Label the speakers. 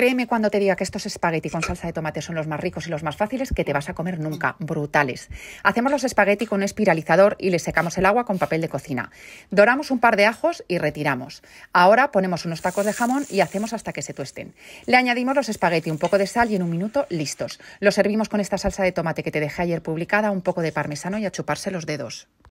Speaker 1: Créeme cuando te diga que estos espagueti con salsa de tomate son los más ricos y los más fáciles que te vas a comer nunca. Brutales. Hacemos los espagueti con un espiralizador y le secamos el agua con papel de cocina. Doramos un par de ajos y retiramos. Ahora ponemos unos tacos de jamón y hacemos hasta que se tuesten. Le añadimos los espagueti, un poco de sal y en un minuto listos. Los servimos con esta salsa de tomate que te dejé ayer publicada, un poco de parmesano y a chuparse los dedos.